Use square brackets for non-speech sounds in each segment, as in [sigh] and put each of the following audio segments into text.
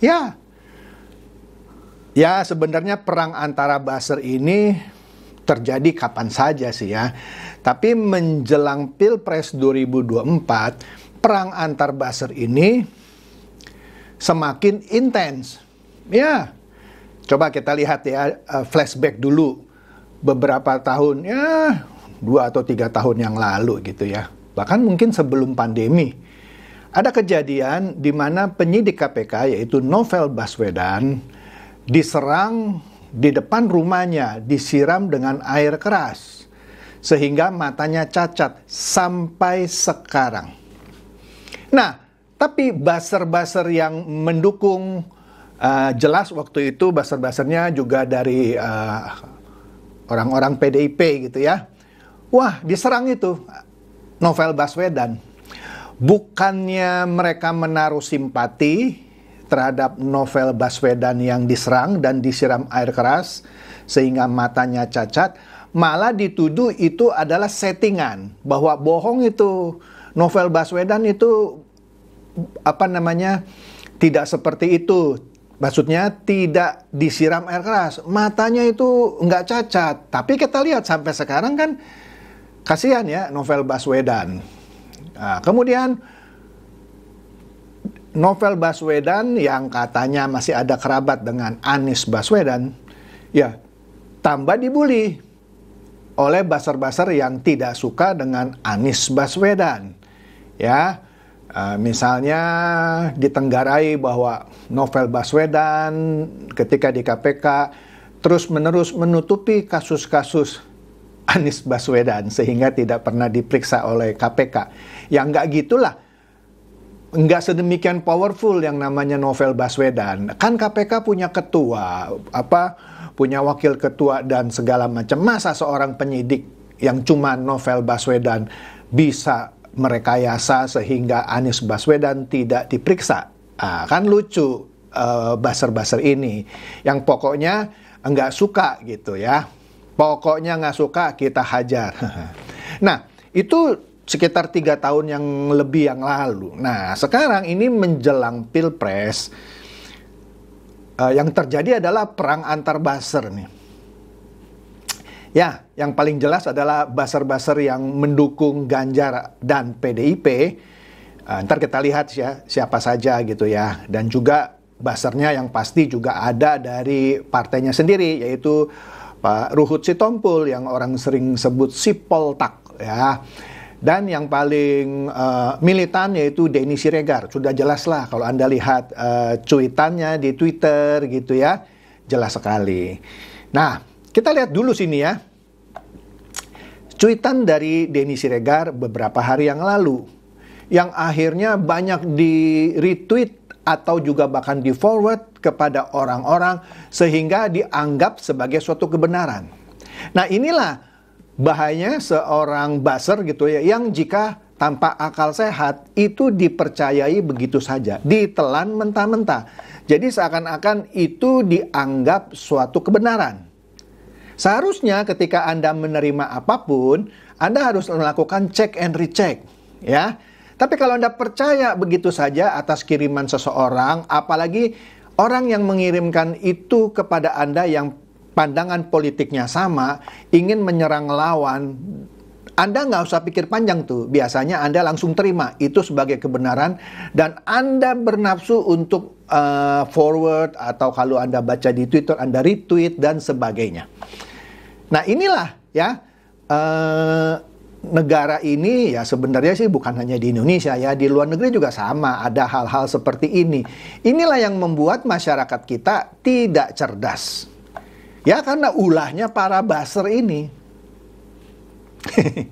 Ya. Ya, sebenarnya perang antara Baser ini terjadi kapan saja sih ya. Tapi menjelang Pilpres 2024, perang antar Baser ini semakin intens. Ya. Coba kita lihat ya eh, flashback dulu beberapa tahun ya dua atau tiga tahun yang lalu gitu ya bahkan mungkin sebelum pandemi ada kejadian di mana penyidik KPK yaitu Novel Baswedan diserang di depan rumahnya disiram dengan air keras sehingga matanya cacat sampai sekarang. Nah, tapi baser-baser yang mendukung uh, jelas waktu itu baser-basernya juga dari eh, orang-orang uh, orang -orang PDIP gitu ya. Wah, diserang itu Novel Baswedan bukannya mereka menaruh simpati terhadap novel Baswedan yang diserang dan disiram air keras sehingga matanya cacat, malah dituduh itu adalah settingan bahwa bohong itu novel Baswedan itu apa namanya tidak seperti itu. Maksudnya tidak disiram air keras, matanya itu nggak cacat. Tapi kita lihat sampai sekarang kan kasihan ya novel Baswedan Nah, kemudian novel Baswedan yang katanya masih ada kerabat dengan Anies Baswedan, ya tambah dibully oleh basar-basar yang tidak suka dengan Anies Baswedan. Ya, eh, misalnya ditenggarai bahwa novel Baswedan ketika di KPK terus-menerus menutupi kasus-kasus Anies Baswedan sehingga tidak pernah diperiksa oleh KPK. Ya nggak gitulah. Nggak sedemikian powerful yang namanya Novel Baswedan. Kan KPK punya ketua, apa punya wakil ketua dan segala macam. Masa seorang penyidik yang cuma Novel Baswedan bisa merekayasa sehingga Anies Baswedan tidak diperiksa? Ah, kan lucu eh, baser baser-baser ini. Yang pokoknya nggak suka gitu ya. Pokoknya nggak suka kita hajar. [laughs] nah itu sekitar tiga tahun yang lebih yang lalu. Nah, sekarang ini menjelang pilpres, uh, yang terjadi adalah perang antar baser nih. Ya, yang paling jelas adalah baser-baser yang mendukung Ganjar dan PDIP. Uh, eh, ntar kita lihat ya siapa saja gitu ya, dan juga basernya yang pasti juga ada dari partainya sendiri, yaitu Pak Ruhut Sitompul yang orang sering sebut Sipoltak ya. Dan yang paling uh, militan yaitu Denny Siregar. Sudah jelas lah kalau Anda lihat uh, cuitannya di Twitter gitu ya. Jelas sekali. Nah, kita lihat dulu sini ya. Cuitan dari Denny Siregar beberapa hari yang lalu. Yang akhirnya banyak di retweet atau juga bahkan di forward kepada orang-orang sehingga dianggap sebagai suatu kebenaran. Nah inilah bahayanya seorang baser gitu ya yang jika tanpa akal sehat itu dipercayai begitu saja, ditelan mentah-mentah. Jadi seakan-akan itu dianggap suatu kebenaran. Seharusnya ketika Anda menerima apapun, Anda harus melakukan check and recheck, ya. Tapi kalau Anda percaya begitu saja atas kiriman seseorang, apalagi orang yang mengirimkan itu kepada Anda yang pandangan politiknya sama, ingin menyerang lawan, Anda nggak usah pikir panjang tuh. Biasanya Anda langsung terima itu sebagai kebenaran dan Anda bernafsu untuk uh, forward atau kalau Anda baca di Twitter Anda retweet dan sebagainya. Nah, inilah ya uh, negara ini ya sebenarnya sih bukan hanya di Indonesia ya di luar negeri juga sama ada hal-hal seperti ini. Inilah yang membuat masyarakat kita tidak cerdas. Ya karena ulahnya para baser ini. [laughs]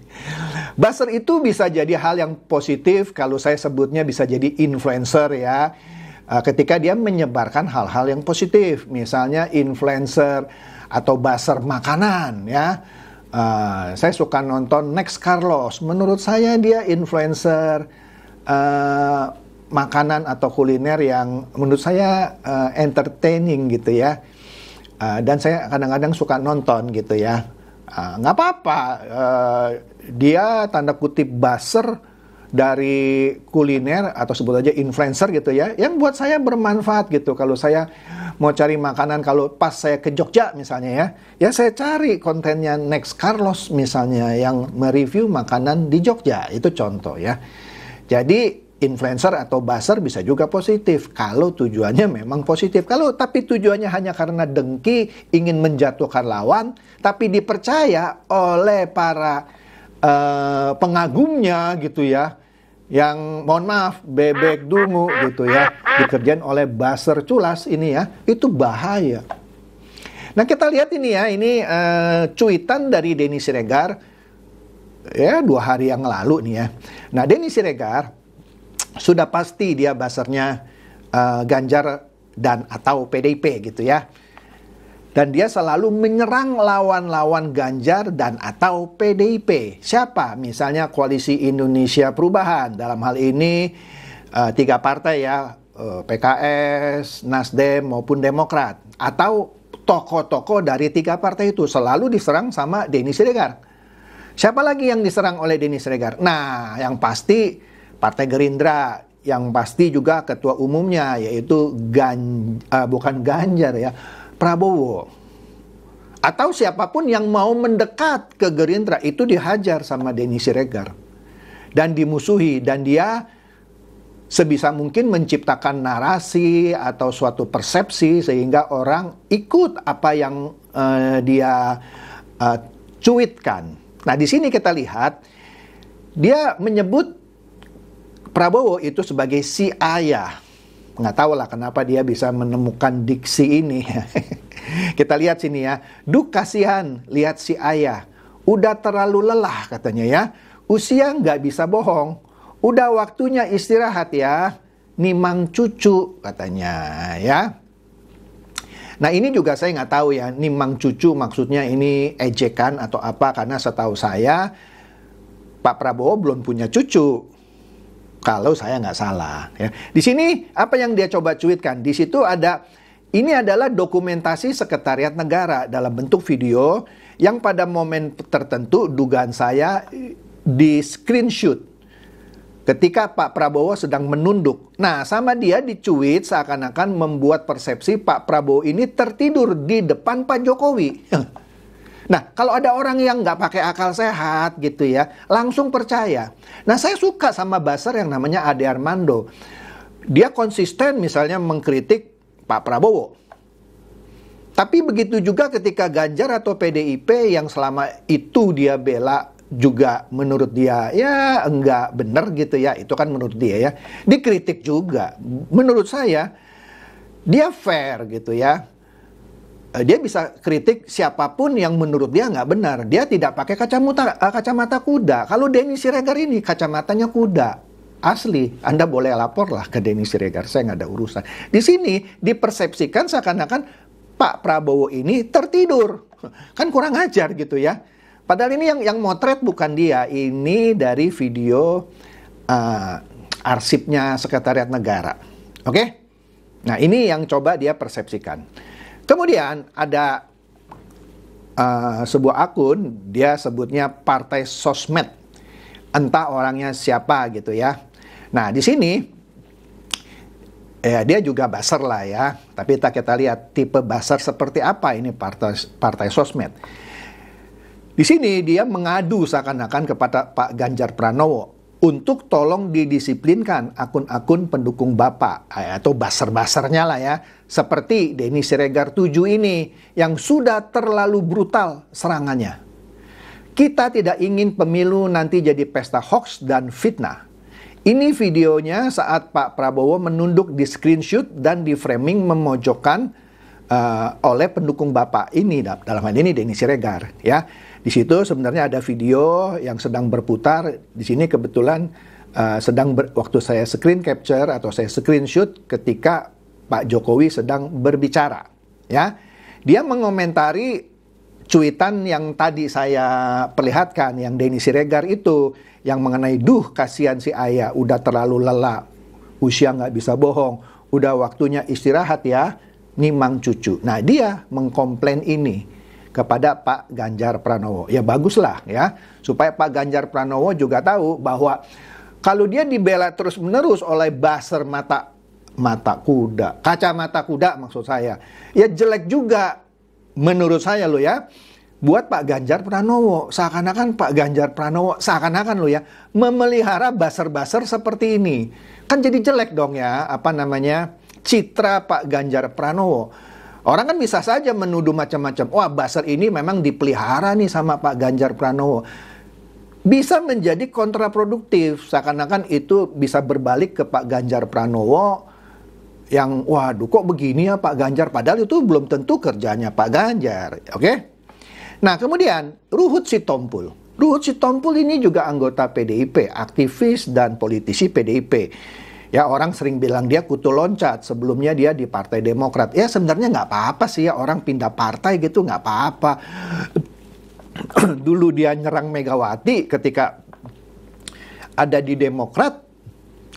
baser itu bisa jadi hal yang positif kalau saya sebutnya bisa jadi influencer ya. Eh, ketika dia menyebarkan hal-hal yang positif, misalnya influencer atau baser makanan ya. Uh, saya suka nonton Next Carlos. Menurut saya dia influencer uh, makanan atau kuliner yang menurut saya uh, entertaining gitu ya Ah, dan saya kadang-kadang suka nonton gitu ya. Ah, nggak uh, apa-apa, uh, dia tanda kutip baser dari kuliner atau sebut aja influencer gitu ya, yang buat saya bermanfaat gitu. Kalau saya mau cari makanan, kalau pas saya ke Jogja misalnya ya, ya saya cari kontennya Next Carlos misalnya yang mereview makanan di Jogja, itu contoh ya. Jadi influencer atau buzzer bisa juga positif kalau tujuannya memang positif. Kalau tapi tujuannya hanya karena dengki ingin menjatuhkan lawan tapi dipercaya oleh para uh, pengagumnya gitu ya yang mohon maaf bebek dungu gitu ya dikerjain oleh buzzer culas ini ya itu bahaya. Nah kita lihat ini ya ini uh, cuitan dari Denny Siregar ya dua hari yang lalu nih ya. Nah Denny Siregar sudah pasti dia basarnya uh, Ganjar dan atau PDIP gitu ya. Dan dia selalu menyerang lawan-lawan Ganjar dan atau PDIP. Siapa? Misalnya Koalisi Indonesia Perubahan. Dalam hal ini uh, tiga partai ya, uh, eh, PKS, Nasdem maupun Demokrat. Atau tokoh-tokoh dari tiga partai itu selalu diserang sama Denny Siregar. Siapa lagi yang diserang oleh Denny Siregar? Nah, yang pasti Partai Gerindra yang pasti juga ketua umumnya yaitu Gan, uh, bukan Ganjar ya, Prabowo. Atau siapapun yang mau mendekat ke Gerindra itu dihajar sama Denny Siregar dan dimusuhi dan dia sebisa mungkin menciptakan narasi atau suatu persepsi sehingga orang ikut apa yang uh, dia uh, cuitkan. Nah, di sini kita lihat dia menyebut Prabowo itu sebagai si ayah. Nggak tahu lah kenapa dia bisa menemukan diksi ini. [laughs] Kita lihat sini ya. Duh kasihan, lihat si ayah. Udah terlalu lelah katanya ya. Usia nggak bisa bohong. Udah waktunya istirahat ya. Nimang cucu katanya ya. Nah ini juga saya nggak tahu ya, nimang cucu maksudnya ini ejekan atau apa, karena setahu saya Pak Prabowo belum punya cucu kalau saya nggak salah. Ya. Di sini apa yang dia coba cuitkan? Di situ ada ini adalah dokumentasi sekretariat negara dalam bentuk video yang pada momen tertentu dugaan saya eh, di screenshot ketika Pak Prabowo sedang menunduk. Nah, sama dia dicuit seakan-akan membuat persepsi Pak Prabowo ini tertidur di depan Pak Jokowi. [laughs] Nah, kalau ada orang yang nggak pakai akal sehat gitu ya, langsung percaya. Nah, saya suka sama Basar yang namanya Ade Armando. Dia konsisten misalnya mengkritik Pak Prabowo. Tapi begitu juga ketika Ganjar atau PDIP yang selama itu dia bela juga menurut dia ya enggak benar gitu ya itu kan menurut dia ya dikritik juga menurut saya dia fair gitu ya Eh, dia bisa kritik siapapun yang menurut dia nggak benar. Dia tidak pakai kacamata eh, kacamata kuda. Kalau Denny Siregar ini kacamatanya kuda. Asli, Anda boleh laporlah ke Denny Siregar, saya nggak ada urusan. Di sini dipersepsikan seakan-akan Pak Prabowo ini tertidur. [laughs] Kan kurang ajar gitu ya. Padahal ini yang yang motret bukan dia, ini dari video uh, arsipnya Sekretariat Negara. Oke? Okay? Nah, ini yang coba dia persepsikan. Kemudian ada uh, sebuah akun, dia sebutnya partai sosmed. Entah orangnya siapa gitu ya. Nah, di sini ya dia juga baser lah ya. Tapi kita kita lihat tipe baser seperti apa ini partai partai sosmed. Di sini dia mengadu seakan-akan kepada Pak Ganjar Pranowo untuk tolong didisiplinkan akun-akun pendukung Bapak eh, atau baser-basernya lah ya. Seperti Denny Siregar 7 ini yang sudah terlalu brutal serangannya. Kita tidak ingin pemilu nanti jadi pesta hoax dan fitnah. Ini videonya saat Pak Prabowo menunduk di screenshot dan di framing memojokkan uh, oleh pendukung Bapak ini dalam hal ini Denny Siregar ya. Di situ sebenarnya ada video yang sedang berputar. Di sini kebetulan uh, sedang ber, waktu saya screen capture atau saya screenshot ketika Pak Jokowi sedang berbicara, ya. Dia mengomentari cuitan yang tadi saya perlihatkan yang Denny Siregar itu yang mengenai duh kasihan si ayah udah terlalu lelah usia nggak bisa bohong udah waktunya istirahat ya nimang cucu nah dia mengkomplain ini kepada Pak Ganjar Pranowo. Ya baguslah ya, supaya Pak Ganjar Pranowo juga tahu bahwa kalau dia dibela terus-menerus oleh baser mata mata kuda, kacamata kuda maksud saya. Ya jelek juga menurut saya lo ya. Buat Pak Ganjar Pranowo, seakan-akan Pak Ganjar Pranowo, seakan-akan lo ya, memelihara baser-baser seperti ini. Kan jadi jelek dong ya, apa namanya, citra Pak Ganjar Pranowo. Orang kan bisa saja menuduh macam-macam. Wah, Basar ini memang dipelihara nih sama Pak Ganjar Pranowo. Bisa menjadi kontraproduktif. Seakan-akan itu bisa berbalik ke Pak Ganjar Pranowo yang waduh kok begini ya Pak Ganjar padahal itu belum tentu kerjanya Pak Ganjar, oke? Okay? Nah, kemudian Ruhut Sitompul. Ruhut Sitompul ini juga anggota PDIP, aktivis dan politisi PDIP Ya orang sering bilang dia kutu loncat, sebelumnya dia di Partai Demokrat. Ya sebenarnya nggak apa-apa sih ya orang pindah partai gitu nggak apa-apa. [clears throat] Dulu dia nyerang Megawati ketika ada di Demokrat,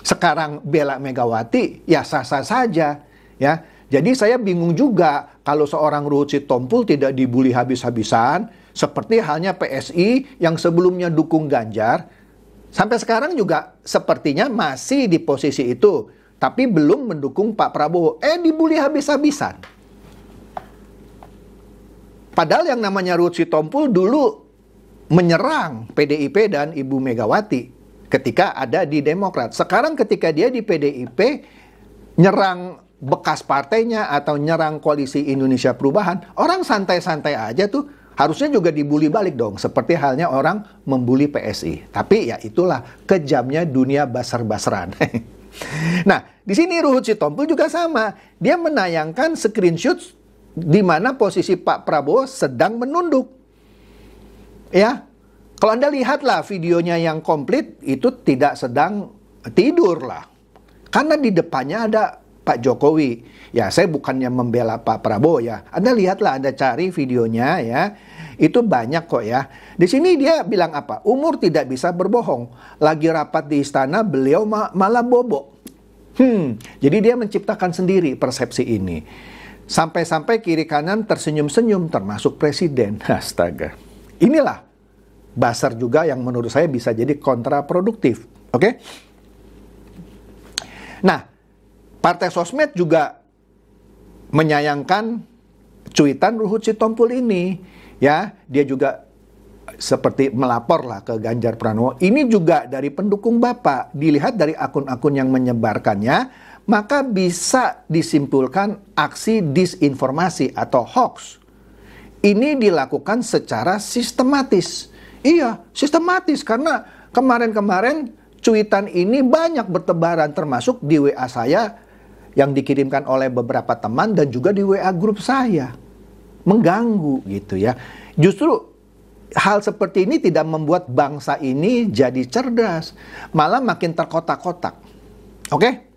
sekarang bela Megawati, ya sah-sah saja. Ya, jadi saya bingung juga kalau seorang Ruhut Sitompul tidak dibully habis-habisan, seperti halnya PSI yang sebelumnya dukung Ganjar, Sampai sekarang juga sepertinya masih di posisi itu, tapi belum mendukung Pak Prabowo. Eh, dibully habis-habisan. Padahal yang namanya Ruth Sitompul dulu menyerang PDIP dan Ibu Megawati ketika ada di Demokrat. Sekarang ketika dia di PDIP nyerang bekas partainya atau nyerang koalisi Indonesia Perubahan, orang santai-santai aja tuh harusnya juga dibully balik dong seperti halnya orang membuli PSI tapi ya itulah kejamnya dunia basar-basaran [laughs] nah di sini Ruhut Sitompul juga sama dia menayangkan screenshot di mana posisi Pak Prabowo sedang menunduk ya kalau anda lihatlah videonya yang komplit itu tidak sedang tidur lah karena di depannya ada Pak Jokowi ya saya bukannya membela Pak Prabowo ya. Anda lihatlah, Anda cari videonya ya. Itu banyak kok ya. Di sini dia bilang apa? Umur tidak bisa berbohong. Lagi rapat di istana beliau ma malah bobo. Hmm, jadi dia menciptakan sendiri persepsi ini. Sampai-sampai kiri kanan tersenyum-senyum termasuk presiden. [laughs] Astaga. Inilah basar juga yang menurut saya bisa jadi kontraproduktif. Oke? Okay? Nah, partai sosmed juga menyayangkan cuitan Ruhut Sitompul ini ya dia juga seperti melapor lah ke Ganjar Pranowo ini juga dari pendukung Bapak dilihat dari akun-akun yang menyebarkannya maka bisa disimpulkan aksi disinformasi atau hoax ini dilakukan secara sistematis iya sistematis karena kemarin-kemarin cuitan ini banyak bertebaran termasuk di WA saya yang dikirimkan oleh beberapa teman dan juga di WA grup saya. Mengganggu gitu ya. Justru hal seperti ini tidak membuat bangsa ini jadi cerdas, malah makin terkotak-kotak. Oke?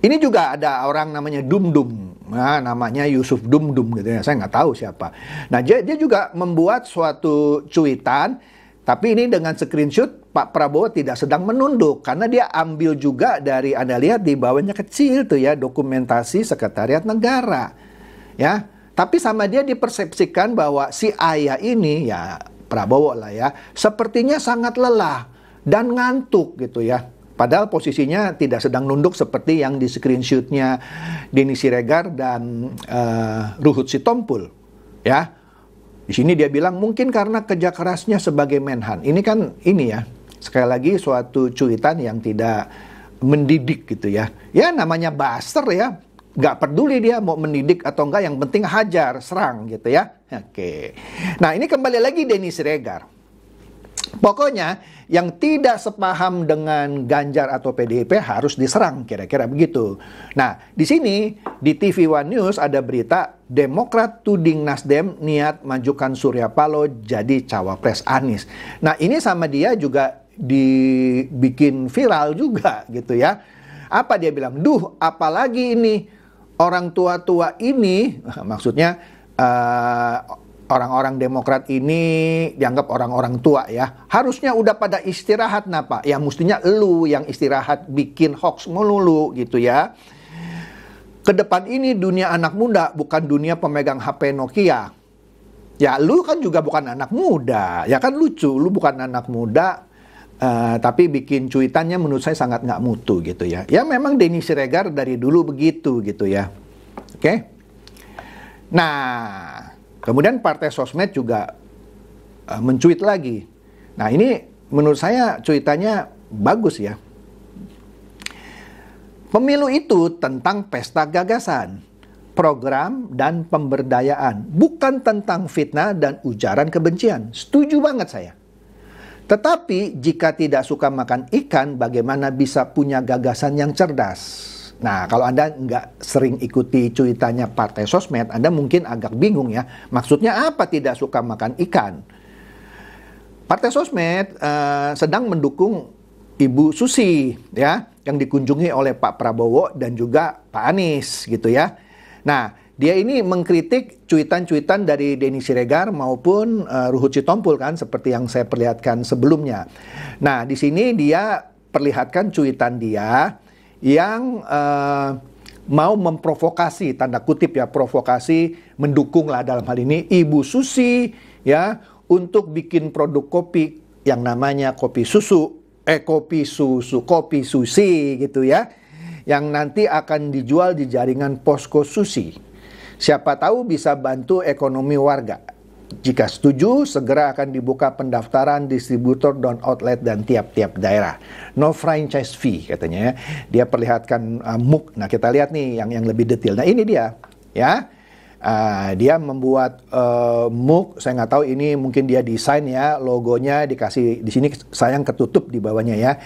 Ini juga ada orang namanya Dumdum, nah, namanya Yusuf Dumdum gitu ya, saya nggak tahu siapa. Nah dia juga membuat suatu cuitan, tapi ini dengan screenshot Pak Prabowo tidak sedang menunduk karena dia ambil juga dari Anda lihat di bawahnya kecil tuh ya dokumentasi sekretariat negara. Ya, tapi sama dia dipersepsikan bahwa si ayah ini ya Prabowo lah ya, sepertinya sangat lelah dan ngantuk gitu ya. Padahal posisinya tidak sedang nunduk seperti yang di screenshotnya Denny Siregar dan uh, Ruhut Sitompul. Ya, di sini dia bilang mungkin karena kerja kerasnya sebagai Menhan. Ini kan ini ya, sekali lagi suatu cuitan yang tidak mendidik gitu ya. Ya namanya baster ya, nggak peduli dia mau mendidik atau enggak, yang penting hajar, serang gitu ya. Oke. Nah ini kembali lagi Denny Siregar. Pokoknya yang tidak sepaham dengan Ganjar atau PDIP harus diserang kira-kira begitu. Nah, di sini di TV One News ada berita Demokrat tuding Nasdem niat majukan Surya Paloh jadi cawapres Anies. Nah, ini sama dia juga dibikin viral juga gitu ya. Apa dia bilang? Duh, apalagi ini orang tua-tua ini, [laughs] maksudnya orang eh, orang-orang Demokrat ini dianggap orang-orang tua ya. Harusnya udah pada istirahat napa? Ya mestinya lu yang istirahat bikin hoax melulu gitu ya. ke depan ini dunia anak muda bukan dunia pemegang HP Nokia. Ya lu kan juga bukan anak muda, ya kan lucu, lu bukan anak muda, Uh, tapi bikin cuitannya menurut saya sangat nggak mutu gitu ya. Ya memang Denny Siregar dari dulu begitu gitu ya. Oke. Okay? Nah, kemudian partai sosmed juga uh, mencuit lagi. Nah ini menurut saya cuitannya bagus ya. Pemilu itu tentang pesta gagasan, program dan pemberdayaan, bukan tentang fitnah dan ujaran kebencian. Setuju banget saya. Tetapi jika tidak suka makan ikan, bagaimana bisa punya gagasan yang cerdas? Nah, kalau Anda nggak sering ikuti cuitannya partai sosmed, Anda mungkin agak bingung ya. Maksudnya apa tidak suka makan ikan? Partai sosmed uh, sedang mendukung Ibu Susi ya, yang dikunjungi oleh Pak Prabowo dan juga Pak Anies gitu ya. Nah, dia ini mengkritik cuitan-cuitan dari Denny Siregar maupun uh, Ruhut Sitompul kan seperti yang saya perlihatkan sebelumnya. Nah, di sini dia perlihatkan cuitan dia yang uh, mau memprovokasi tanda kutip ya provokasi mendukung lah dalam hal ini Ibu Susi ya untuk bikin produk kopi yang namanya kopi susu eh kopi susu kopi susi gitu ya yang nanti akan dijual di jaringan Posko Susi Siapa tahu bisa bantu ekonomi warga. Jika setuju, segera akan dibuka pendaftaran distributor dan outlet dan tiap-tiap daerah. No franchise fee katanya ya. Dia perlihatkan uh, MOOC. Nah, kita lihat nih yang yang lebih detail. Nah, ini dia ya. Uh, dia membuat uh, MOOC, saya nggak tahu ini mungkin dia desain ya, logonya dikasih di sini sayang ketutup di bawahnya ya.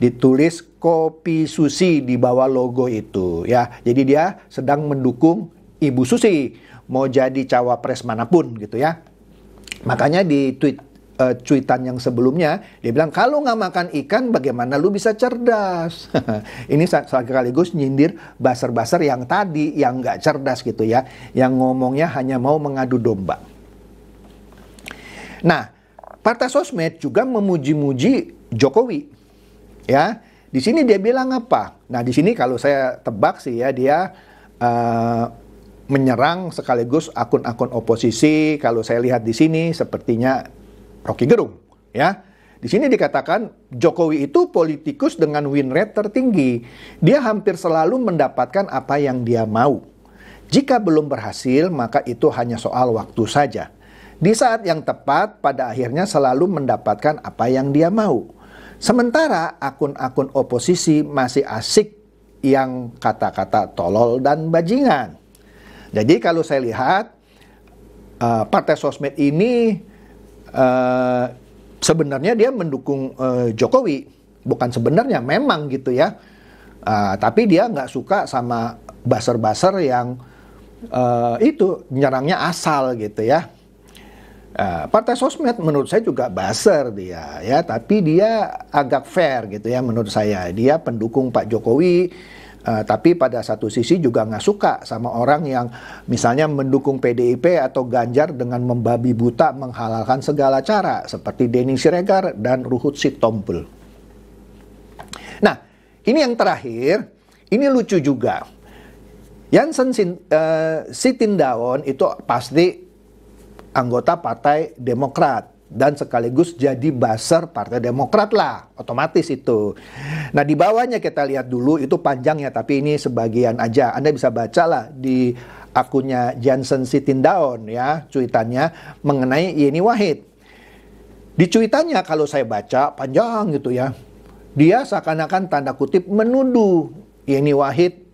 Ditulis kopi susi di bawah logo itu ya. Jadi dia sedang mendukung Ibu Susi mau jadi cawapres manapun gitu ya. Makanya di tweet uh, cuitan yang sebelumnya dia bilang kalau nggak makan ikan bagaimana lu bisa cerdas [laughs] ini sekaligus nyindir baser-baser yang tadi yang nggak cerdas gitu ya yang ngomongnya hanya mau mengadu domba nah partai sosmed juga memuji-muji Jokowi ya di sini dia bilang apa nah di sini kalau saya tebak sih ya dia uh, menyerang sekaligus akun-akun oposisi. Kalau saya lihat di sini sepertinya Rocky Gerung, ya. Di sini dikatakan Jokowi itu politikus dengan win rate tertinggi. Dia hampir selalu mendapatkan apa yang dia mau. Jika belum berhasil, maka itu hanya soal waktu saja. Di saat yang tepat, pada akhirnya selalu mendapatkan apa yang dia mau. Sementara akun-akun oposisi masih asik yang kata-kata tolol dan bajingan. Jadi kalau saya lihat uh, partai sosmed ini uh, sebenarnya dia mendukung uh, Jokowi, bukan sebenarnya memang gitu ya. Uh, tapi dia nggak suka sama baser-baser yang uh, itu nyerangnya asal gitu ya. Uh, partai sosmed menurut saya juga baser dia ya, tapi dia agak fair gitu ya menurut saya. Dia pendukung Pak Jokowi Uh, tapi pada satu sisi juga nggak suka sama orang yang misalnya mendukung PDIP atau Ganjar dengan membabi buta menghalalkan segala cara seperti Denny Siregar dan Ruhut Sitompul. Nah, ini yang terakhir, ini lucu juga. Yansen uh, eh, Sitindaon itu pasti anggota Partai Demokrat dan sekaligus jadi baser Partai Demokrat lah, otomatis itu. Nah di bawahnya kita lihat dulu itu panjangnya, tapi ini sebagian aja. Anda bisa baca lah di akunnya Jansen Sitindaon ya, cuitannya mengenai Yeni Wahid. Di cuitannya kalau saya baca panjang gitu ya, dia seakan-akan tanda kutip menuduh Yeni Wahid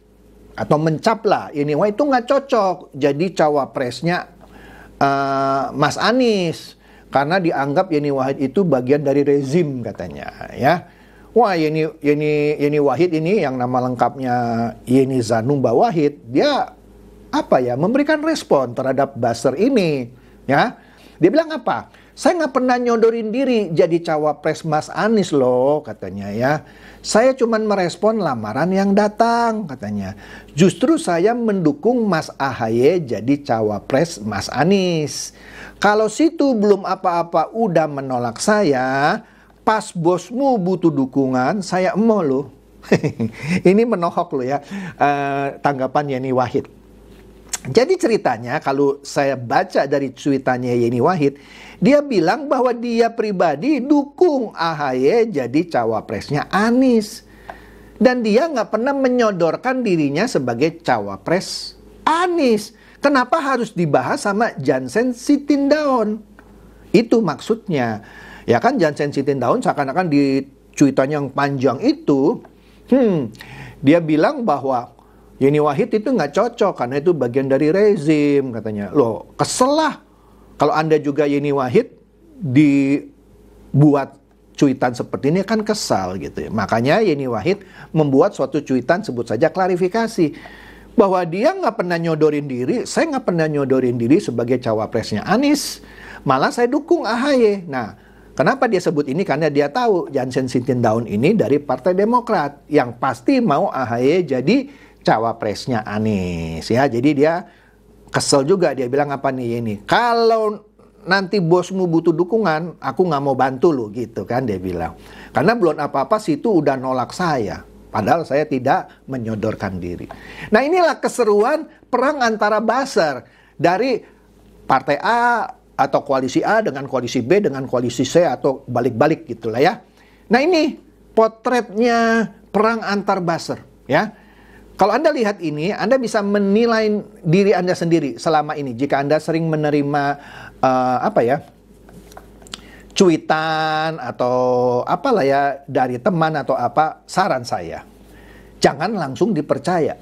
atau mencap lah Yeni Wahid itu nggak cocok jadi cawapresnya uh, Mas Anies karena dianggap Yeni Wahid itu bagian dari rezim katanya ya. Wah Yeni Yeni Yeni Wahid ini yang nama lengkapnya Yeni Zanumba Wahid dia apa ya memberikan respon terhadap buzzer ini ya. Dia bilang apa? Saya nggak pernah nyodorin diri jadi cawapres Mas Anies loh katanya ya. Saya cuman merespon lamaran yang datang katanya. Justru saya mendukung Mas Ahaye jadi cawapres Mas Anies. Kalau situ belum apa-apa udah menolak saya, pas bosmu butuh dukungan, saya emoh loh. [laughs] Ini menohok lo ya uh, eh, tanggapan Yeni Wahid. Jadi ceritanya kalau saya baca dari cuitannya Yeni Wahid, dia bilang bahwa dia pribadi dukung AHY jadi cawapresnya Anies. Dan dia nggak pernah menyodorkan dirinya sebagai cawapres Anies. Kenapa harus dibahas sama Jansen Sitindaon? Itu maksudnya. Ya kan Jansen Sitindaon seakan-akan di cuitan yang panjang itu, hmm, dia bilang bahwa Yeni Wahid itu nggak cocok karena itu bagian dari rezim katanya. Loh, kesel lah kalau Anda juga Yeni Wahid dibuat cuitan seperti ini kan kesal gitu ya. Makanya Yeni Wahid membuat suatu cuitan sebut saja klarifikasi bahwa dia nggak pernah nyodorin diri, saya nggak pernah nyodorin diri sebagai cawapresnya Anies. Malah saya dukung AHY. Nah, kenapa dia sebut ini? Karena dia tahu Jansen Daun ini dari Partai Demokrat yang pasti mau AHY jadi cawapresnya Anies. Ya, jadi dia kesel juga dia bilang apa nih ini. Kalau nanti bosmu butuh dukungan, aku nggak mau bantu lu gitu kan dia bilang. Karena belum apa-apa situ udah nolak saya. Padahal saya tidak menyodorkan diri. Nah inilah keseruan perang antara baser dari partai A atau koalisi A dengan koalisi B dengan koalisi C atau balik-balik gitulah ya. Nah ini potretnya perang antar baser ya. Kalau Anda lihat ini, Anda bisa menilai diri Anda sendiri selama ini. Jika Anda sering menerima uh, apa ya cuitan atau apalah ya dari teman atau apa, saran saya jangan langsung dipercaya.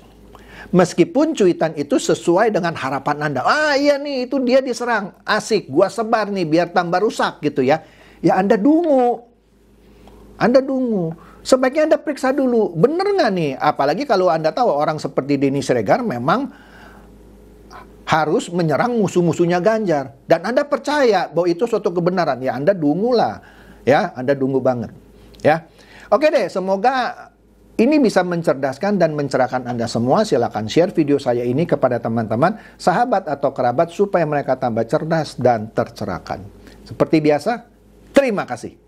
Meskipun cuitan itu sesuai dengan harapan Anda. Ah iya nih itu dia diserang. Asik, gua sebar nih biar tambah rusak gitu ya. Ya Anda dungu. Anda dungu. Sebaiknya Anda periksa dulu, bener nggak nih? Apalagi kalau Anda tahu orang seperti Denny Sregar memang harus menyerang musuh-musuhnya Ganjar. Dan Anda percaya bahwa itu suatu kebenaran. Ya Anda dungu lah. Ya Anda dungu banget. Ya. Oke deh, semoga ini bisa mencerdaskan dan mencerahkan Anda semua. Silahkan share video saya ini kepada teman-teman, sahabat atau kerabat supaya mereka tambah cerdas dan tercerahkan. Seperti biasa, terima kasih.